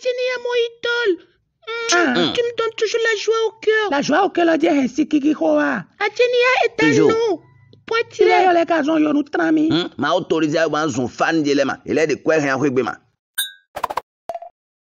Platini est mon idole. Mmh. Tu me donnes toujours la joie au cœur. La joie au cœur, dit ainsi Kikikoa. Atenia est un nom. Poitiers. Il y a les gazons, il y a nous trami. Hmm? M'a autorisé à un fan d'élément. Il est de quoi rien, ma.